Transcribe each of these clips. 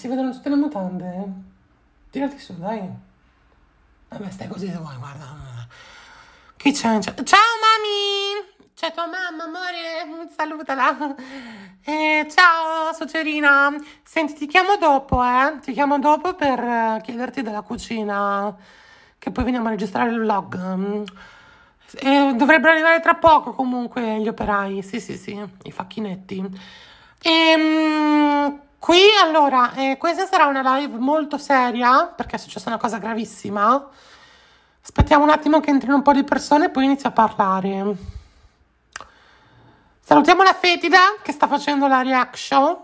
Si vedono tutte le mutande. Tirati su, dai. Vabbè, stai così se vuoi, guarda. Chi c'è? Ciao, mami! C'è tua mamma, amore. Salutala. Eh, ciao, sucerina. Senti, ti chiamo dopo, eh. Ti chiamo dopo per eh, chiederti della cucina. Che poi veniamo a registrare il vlog. Eh, dovrebbero arrivare tra poco comunque gli operai. Sì, sì, sì, i facchinetti. Ehm... Qui allora, eh, questa sarà una live molto seria perché è successa una cosa gravissima. Aspettiamo un attimo che entrino un po' di persone e poi inizio a parlare. Salutiamo la Fetida che sta facendo la reaction.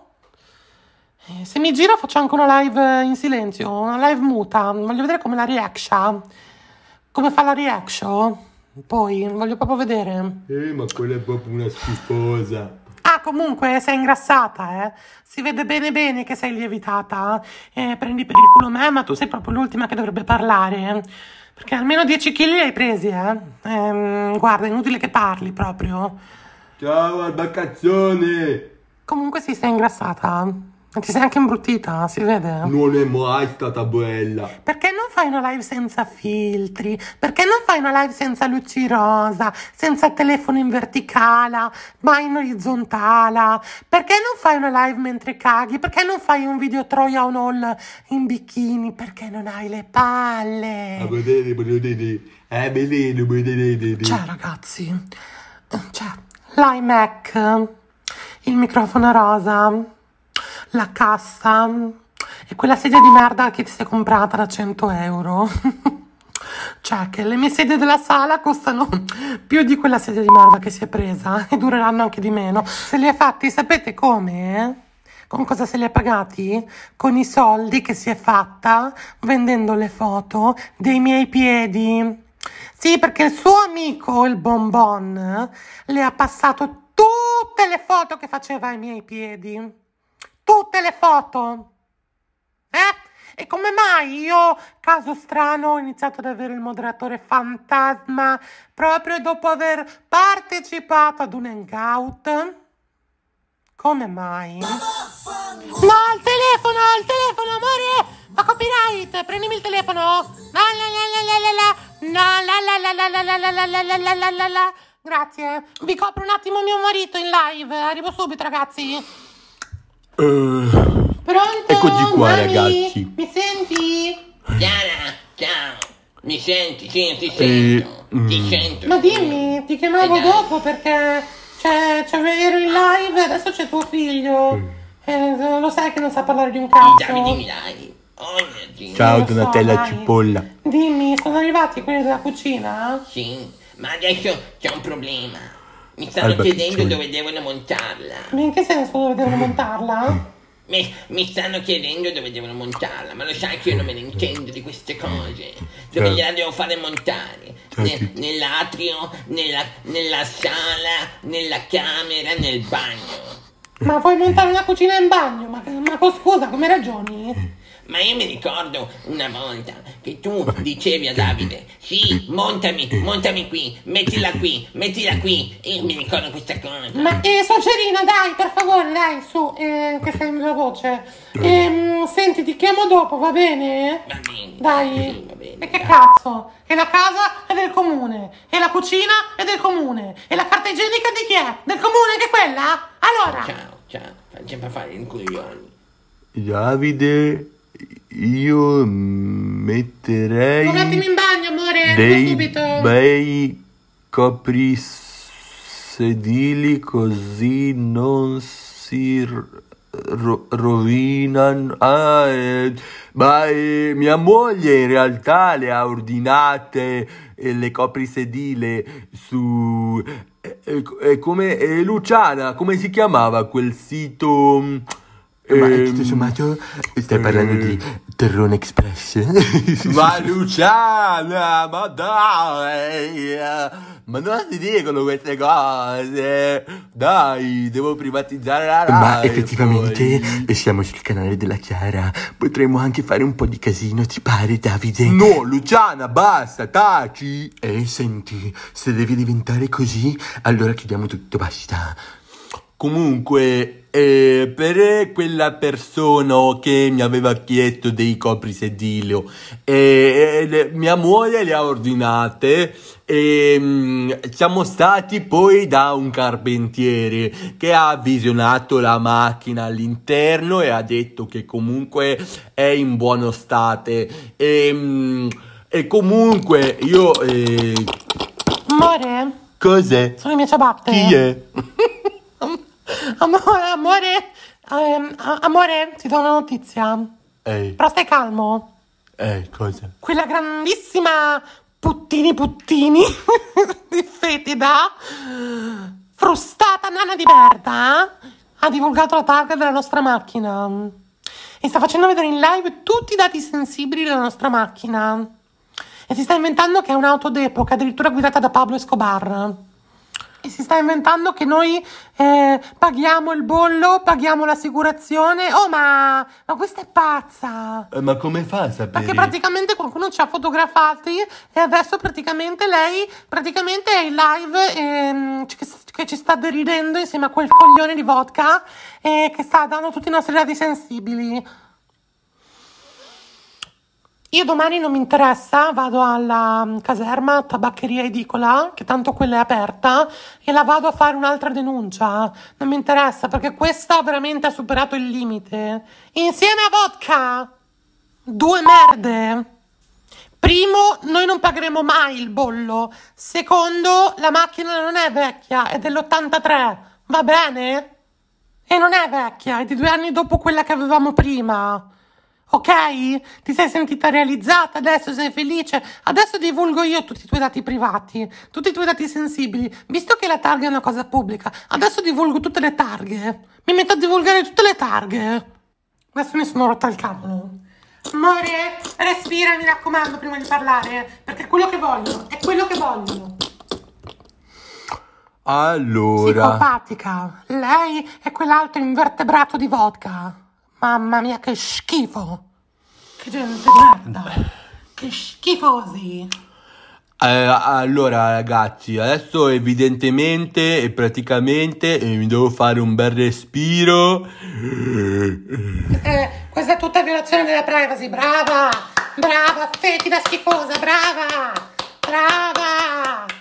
Eh, se mi giro faccio anche una live in silenzio, una live muta. Voglio vedere come la reaction. Come fa la reaction. Poi, voglio proprio vedere. Eh, ma quella è proprio una schifosa. Ah, comunque sei ingrassata, eh. Si vede bene bene che sei lievitata. Eh. eh, prendi per il culo me, ma tu sei proprio l'ultima che dovrebbe parlare. Eh. Perché almeno 10 kg li hai presi, eh. Ehm, guarda, è inutile che parli proprio. Ciao, albacazzone! Comunque sì, sei ingrassata ti sei anche imbruttita, si vede? Non è mai stata bella. Perché non fai una live senza filtri? Perché non fai una live senza luci rosa? Senza telefono in verticale, ma in orizzontale? Perché non fai una live mentre caghi? Perché non fai un video Troia on all in bikini? Perché non hai le palle? Cioè ragazzi, cioè, l'iMac, il microfono rosa la cassa e quella sedia di merda che ti sei comprata da 100 euro. cioè che le mie sedie della sala costano più di quella sedia di merda che si è presa e dureranno anche di meno. Se li hai fatti sapete come? Con cosa se li ha pagati? Con i soldi che si è fatta vendendo le foto dei miei piedi. Sì, perché il suo amico, il bonbon, le ha passato tutte le foto che faceva ai miei piedi tutte le foto. Eh? E come mai io, caso strano, ho iniziato ad avere il moderatore fantasma proprio dopo aver partecipato ad un hangout? Come mai? No, il telefono, il telefono, amore! Ma copyright, prendimi il telefono! La la la la la la la! No, la la la la la la la la la la la la la! Grazie, vi copro un attimo mio marito in live, arrivo subito ragazzi! Uh, Pronto? Eccoci qua, Mami, ragazzi. Mi senti? Chiara, ciao. Mi senti? Sì, ti eh, sento. Eh, ti mm. sento. Ma dimmi, ti chiamavo eh, dopo perché cioè, cioè, ero in live e adesso c'è tuo figlio. Mm. Eh, lo sai che non sa parlare di un cazzo. Dammi, dimmi, dai. Oh, mio ciao, Donatella so, Cipolla. Dimmi, sono arrivati quelli della cucina? Sì, ma adesso c'è un problema. Mi stanno Albert, chiedendo cioè... dove devono montarla. Ma in che senso dove devono eh, montarla? Mi, mi, stanno chiedendo dove devono montarla, ma lo sai che io non me ne intendo di queste cose. Eh, eh, dove gliela certo. devo fare montare? Certo. Ne, nell'atrio, nella, nella sala, nella camera, nel bagno. Ma vuoi montare una cucina in bagno? Ma, ma scusa, come ragioni? Ma io mi ricordo una volta che tu dicevi a Davide, sì, montami, montami qui, mettila qui, mettila qui. E Io mi ricordo questa cosa. Ma eh, Socerina, dai, per favore, dai, su, eh, che sei la voce. Eh, senti, ti chiamo dopo, va bene? Va bene. Dai. Va bene, e che dai. cazzo? E la casa è del comune, e la cucina è del comune, e la carta igienica di chi è? Del comune anche quella? Allora. Ciao, ciao, facciamo fare il coglione. Davide, io metterei. Un attimo in bagno, amore, dei subito. Bei coprisedili così non si ro- rovinano. Ah, eh, ma eh, mia moglie in realtà le ha ordinate le coprisedile su... e, eh, e eh, come... E Luciana, come si chiamava quel sito... Ma eh, ehm, tutto sommato stai parlando di Terrone Express. ma Luciana, ma dai, ma non si dicono queste cose. Dai, devo privatizzare la radio. Ma effettivamente poi. Eh, siamo sul canale della Chiara. Potremmo anche fare un po' di casino, ti pare, Davide? No, Luciana, basta, taci. E eh, senti, se devi diventare così, allora chiudiamo tutto, basta. Comunque, eh, per quella persona che mi aveva chiesto dei coprisedilio, eh, eh, mia moglie le ha ordinate e mm, siamo stati poi da un carpentiere che ha visionato la macchina all'interno e ha detto che comunque è in buono stato. E, mm, e comunque io... Eh... Amore? Cos'è? Sono le mie ciabatte. Chi è? Amore, amore, ehm, amore, ti do una notizia. Ehi. Però stai calmo. Eh, cosa? Quella grandissima puttini puttini di fetida, frustata nana di merda, eh, ha divulgato la targa della nostra macchina. E sta facendo vedere in live tutti i dati sensibili della nostra macchina. E si sta inventando che è un'auto d'epoca, addirittura guidata da Pablo Escobar e si sta inventando che noi eh, paghiamo il bollo, paghiamo l'assicurazione. Oh, ma, ma questa è pazza! Eh, ma come fa a sapere? Perché praticamente qualcuno ci ha fotografati e adesso praticamente lei praticamente è in live ehm, che, che, ci sta deridendo insieme a quel coglione di vodka eh, che sta dando tutti i nostri dati sensibili. Io domani non mi interessa, vado alla mm, caserma tabaccheria edicola, che tanto quella è aperta, e la vado a fare un'altra denuncia. Non mi interessa perché questa veramente ha superato il limite. Insieme a vodka! Due merde! Primo, noi non pagheremo mai il bollo. Secondo, la macchina non è vecchia, è dell'83, va bene? E non è vecchia, è di due anni dopo quella che avevamo prima. Ok? Ti sei sentita realizzata, adesso sei felice, adesso divulgo io tutti i tuoi dati privati, tutti i tuoi dati sensibili, visto che la targa è una cosa pubblica, adesso divulgo tutte le targhe, mi metto a divulgare tutte le targhe. Adesso mi sono rotta il cavolo. Amore, respira, mi raccomando, prima di parlare, perché quello che vogliono, è quello che vogliono. Allora... Psicopatica, lei è quell'altro invertebrato di vodka. Mamma mia, che schifo! Che gente merda! Che schifosi! Eh, allora ragazzi, adesso evidentemente e praticamente eh, mi devo fare un bel respiro. Eh, questa è tutta violazione della privacy, brava! Brava, fetina schifosa, brava! Brava!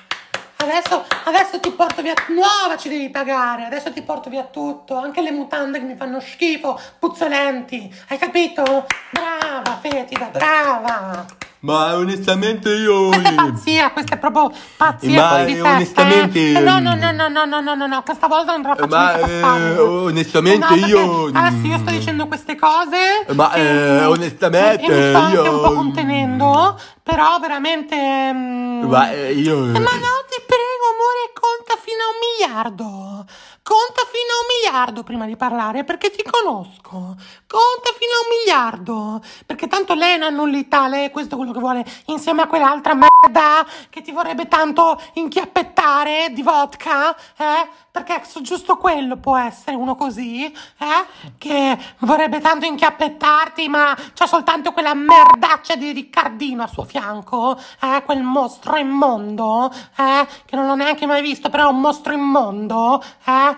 Adesso, adesso ti porto via nuova ci devi pagare adesso ti porto via tutto anche le mutande che mi fanno schifo puzzolenti hai capito brava fetida brava ma onestamente io. Questa è pazzia, questa è proprio pazzia. Ma eh, onestamente. Eh, no, no, no, no, no, no, no, no, questa volta non te la Ma eh, onestamente no, io. Perché, adesso ah, io sto dicendo queste cose. Ma e, eh, onestamente. E, mi sto anche io... un po' contenendo. Però veramente. Mm, ma eh, io. Eh, ma no, ti prego, amore, conta fino a un miliardo. Conta fino a un miliardo prima di parlare perché ti conosco. Conta fino a un miliardo perché tanto lei è una nullità, lei è questo quello che vuole insieme a quell'altra merda che ti vorrebbe tanto inchiappettare di vodka, eh? Perché giusto quello può essere uno così, eh? Che vorrebbe tanto inchiappettarti ma c'ha soltanto quella merdaccia di Riccardino a suo fianco, eh? Quel mostro immondo, eh? Che non l'ho neanche mai visto, però è un mostro immondo, eh?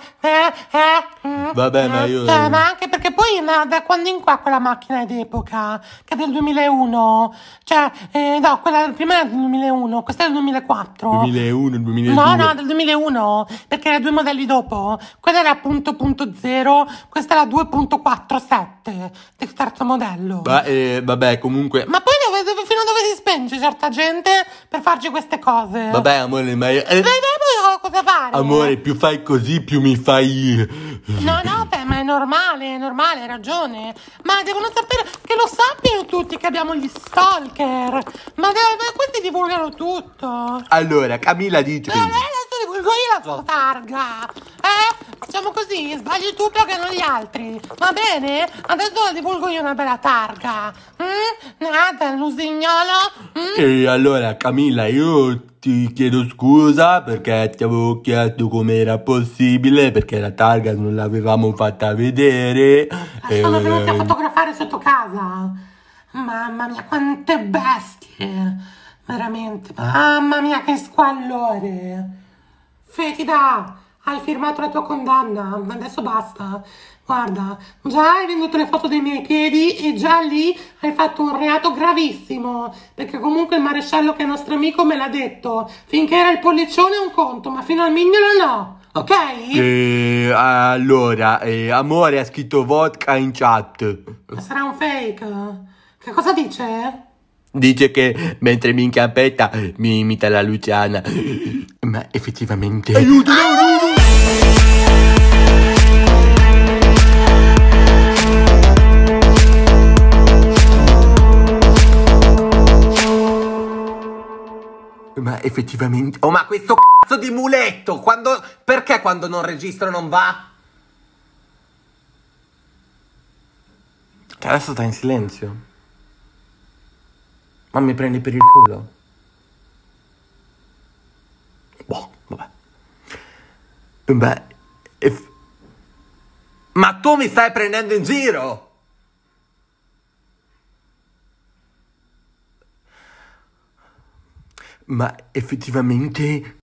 Vabbè, ma io... Eh, ma anche perché poi eh, da quando in qua quella macchina è d'epoca, che è del 2001, cioè, eh, no, quella prima era del 2001, questa è del 2004. 2001, 2002. No, no, del 2001, perché era due modelli dopo. Quella era punto, punto zero, questa era 2.47 del terzo modello. Ba- eh, vabbè, comunque... Ma poi dove, dove, fino a dove si spinge certa gente per farci queste cose? Vabbè, amore, ma... Io... Eh... Vai, vai, cosa fare. Amore, più fai così, più mi fai. No, no, beh, ma è normale, è normale, hai ragione. Ma devono sapere che lo sappiano tutti che abbiamo gli stalker. Ma, ma questi divulgano tutto. Allora, Camilla dice. Eh, ma adesso divulgo io la tua targa. Eh? Facciamo così, sbagli tu più che non gli altri. Va bene? Adesso divulgo io una bella targa. Mm? Nada, l'usignolo. Mm? E allora, Camilla, io ti chiedo scusa perché ti avevo chiesto com'era possibile perché la targa non l'avevamo fatta vedere. La sono venuti a fotografare sotto casa. Mamma mia, quante bestie! Veramente, mamma mia, che squallore! Fetida, hai firmato la tua condanna, adesso basta. Guarda, già hai venduto le foto dei miei piedi e già lì hai fatto un reato gravissimo, perché comunque il maresciallo che è nostro amico me l'ha detto, finché era il pollicione è un conto, ma fino al mignolo no, ok? Eh, allora, eh, amore ha scritto vodka in chat. Ma sarà un fake? Che cosa dice? Dice che mentre mi incappetta mi imita la Luciana, ma effettivamente... Aiuto, no, no! effettivamente... Oh, ma questo cazzo di muletto! Quando... Perché quando non registro non va? Che cioè, adesso sta in silenzio. Ma mi prendi per il culo. Boh, vabbè. Vabbè. If... Ma tu mi stai prendendo in giro! ma effettivamente